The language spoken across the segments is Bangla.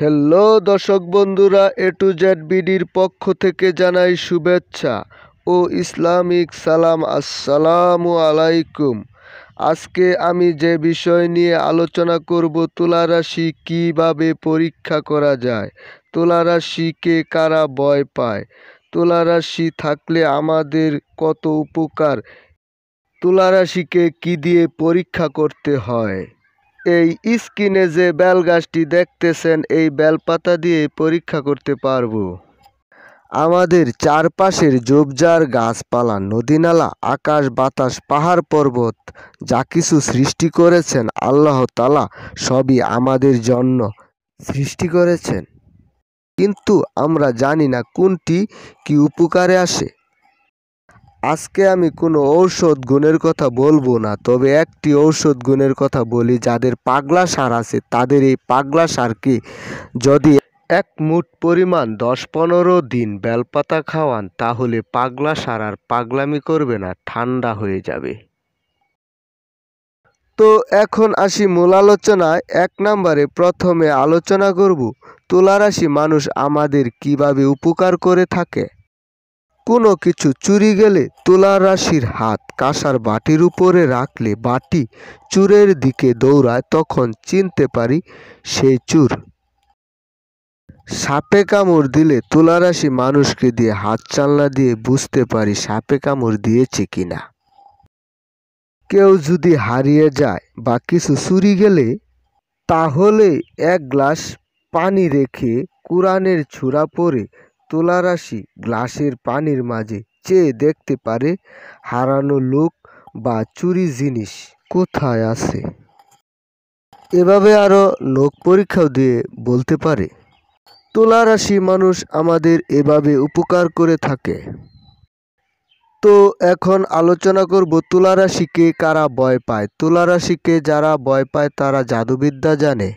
হ্যালো দর্শক বন্ধুরা এ টু জেড বিডির পক্ষ থেকে জানাই শুভেচ্ছা ও ইসলামিক সালাম আসসালামু আলাইকুম আজকে আমি যে বিষয় নিয়ে আলোচনা করব তুলারাশি কিভাবে পরীক্ষা করা যায় তুলারাশিকে কারা ভয় পায় তুলারাশি থাকলে আমাদের কত উপকার তুলারাশিকে কি দিয়ে পরীক্ষা করতে হয় এই স্ক্রিনে যে বেল গাছটি দেখতেছেন এই বেলপাতা দিয়ে পরীক্ষা করতে পারবো আমাদের চারপাশের জোবজার গাছপালা নদীনালা আকাশ বাতাস পাহাড় পর্বত যা কিছু সৃষ্টি করেছেন আল্লাহ তালা সবই আমাদের জন্য সৃষ্টি করেছেন কিন্তু আমরা জানি না কোনটি কি উপকারে আসে আজকে আমি কোনো ঔষধ গুণের কথা বলবো না তবে একটি ঔষধ গুণের কথা বলি যাদের পাগলা সার আছে তাদের এই পাগলা সারকে যদি এক মুঠ পরিমাণ দশ পনেরো দিন বেলপাতা খাওয়ান তাহলে পাগলা সার আর পাগলামি করবে না ঠান্ডা হয়ে যাবে তো এখন আসি মূল আলোচনায় এক নম্বরে প্রথমে আলোচনা করব তুলারাশি মানুষ আমাদের কিভাবে উপকার করে থাকে কোনো কিছু চুরি গেলে তুলা রাশির হাত কাঁসার বাটির উপরে রাখলে বাটি চুরের দিকে দৌড়ায় তখন চিনতে পারি সেই চুর সাপে কামড় দিলে রাশি মানুষকে দিয়ে হাত চালনা দিয়ে বুঝতে পারি সাপে কামড় দিয়েছে কিনা কেউ যদি হারিয়ে যায় বা কিছু চুরি গেলে তাহলে এক গ্লাস পানি রেখে কোরআনের ছুরা পরে তুলারাশি গ্লাসের পানির মাঝে চেয়ে দেখতে পারে হারানো লোক বা চুরি জিনিস কোথায় আছে এভাবে আরও লোক পরীক্ষাও দিয়ে বলতে পারে তুলারাশি মানুষ আমাদের এভাবে উপকার করে থাকে তো এখন আলোচনা করব তুলা রাশিকে কারা ভয় পায় তুলা রাশিকে যারা ভয় পায় তারা জাদুবিদ্যা জানে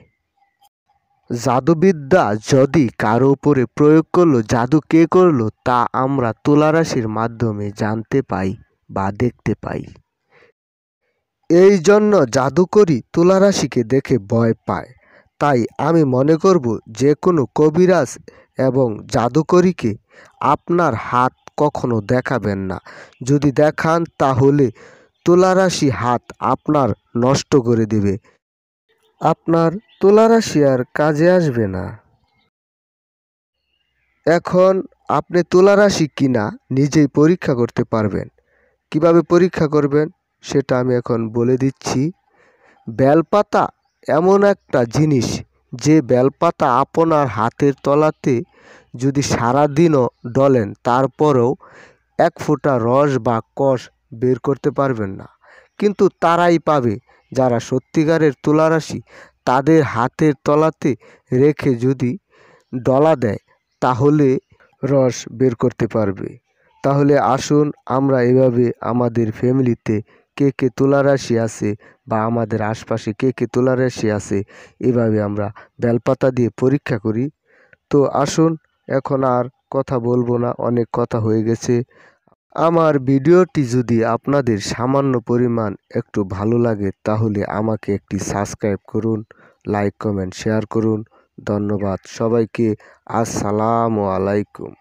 জাদুবিদ্যা যদি কারো উপরে প্রয়োগ করলো জাদু কে করলো তা আমরা তুলারাশির মাধ্যমে জানতে পাই বা দেখতে পাই এই জন্য জাদুকরি তুলারাশিকে দেখে ভয় পায় তাই আমি মনে করব যে কোনো কবিরাজ এবং জাদুকরীকে আপনার হাত কখনো দেখাবেন না যদি দেখান তাহলে তুলারাশি হাত আপনার নষ্ট করে দেবে আপনার তুলারাশি আর কাজে আসবে না এখন আপনি তুলারাশি কিনা নিজেই পরীক্ষা করতে পারবেন কিভাবে পরীক্ষা করবেন সেটা আমি এখন বলে দিচ্ছি বেলপাতা এমন একটা জিনিস যে বেলপাতা আপনার হাতের তলাতে যদি সারাদিনও ডলেন তারপরেও এক ফোঁটা রস বা কষ বের করতে পারবেন না কিন্তু তারাই পাবে যারা সত্যিকারের তুলারাশি তাদের হাতের তলাতে রেখে যদি ডলা দেয় তাহলে রস বের করতে পারবে তাহলে আসুন আমরা এভাবে আমাদের ফ্যামিলিতে কে কে তুলারাশি আছে বা আমাদের আশপাশে কে কে তুলারাশি আছে এভাবে আমরা বেলপাতা দিয়ে পরীক্ষা করি তো আসুন এখন আর কথা বলবো না অনেক কথা হয়ে গেছে আমার ভিডিওটি যদি আপনাদের সামান্য পরিমাণ একটু ভালো লাগে তাহলে আমাকে একটি সাবস্ক্রাইব করুন লাইক কমেন্ট শেয়ার করুন ধন্যবাদ সবাইকে আসসালামু আলাইকুম